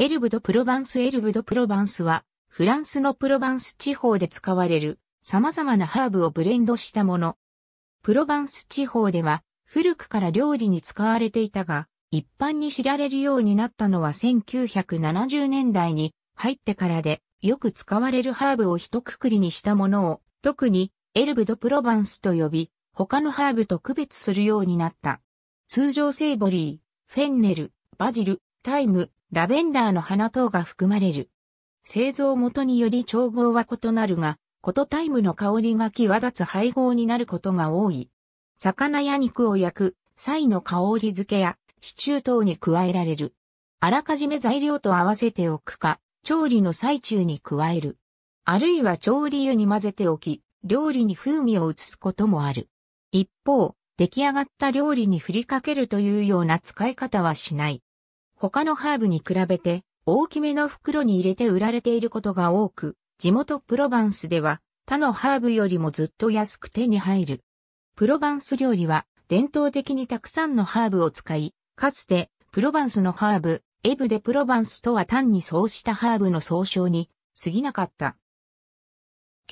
エルブド・プロバンスエルブド・プロバンスは、フランスのプロバンス地方で使われる様々なハーブをブレンドしたもの。プロバンス地方では、古くから料理に使われていたが、一般に知られるようになったのは1970年代に入ってからで、よく使われるハーブを一括りにしたものを、特にエルブド・プロバンスと呼び、他のハーブと区別するようになった。通常セイボリー、フェンネル、バジル、タイム、ラベンダーの花等が含まれる。製造元により調合は異なるが、コトタイムの香りが際立つ配合になることが多い。魚や肉を焼く、菜の香り付けや、シチュー等に加えられる。あらかじめ材料と合わせておくか、調理の最中に加える。あるいは調理湯に混ぜておき、料理に風味を移すこともある。一方、出来上がった料理に振りかけるというような使い方はしない。他のハーブに比べて大きめの袋に入れて売られていることが多く、地元プロバンスでは他のハーブよりもずっと安く手に入る。プロバンス料理は伝統的にたくさんのハーブを使い、かつてプロバンスのハーブ、エブでプロバンスとは単にそうしたハーブの総称に過ぎなかった。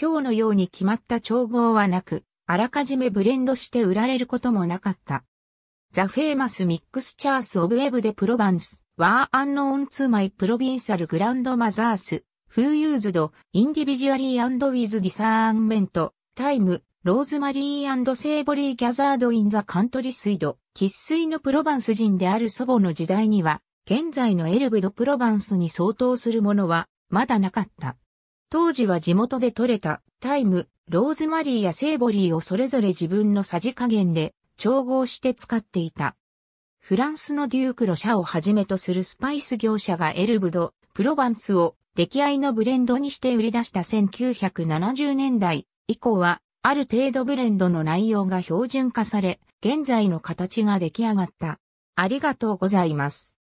今日のように決まった調合はなく、あらかじめブレンドして売られることもなかった。ザ・フェーマス・ミックス・チャース・オブ・エブ・でプロバンス。ワーアンノーンツーマイプロビンサルグランドマザース、フーユーズド、インディビジュアリーアンドウィズディサーンメント、タイム、ローズマリーアンドセーボリーギャザードインザカントリスイド、喫水のプロバンス人である祖母の時代には、現在のエルブドプロバンスに相当するものは、まだなかった。当時は地元で採れた、タイム、ローズマリーやセーボリーをそれぞれ自分のさじ加減で、調合して使っていた。フランスのデューク・ロ社をはじめとするスパイス業者がエルブド、プロバンスを出来合いのブレンドにして売り出した1970年代以降は、ある程度ブレンドの内容が標準化され、現在の形が出来上がった。ありがとうございます。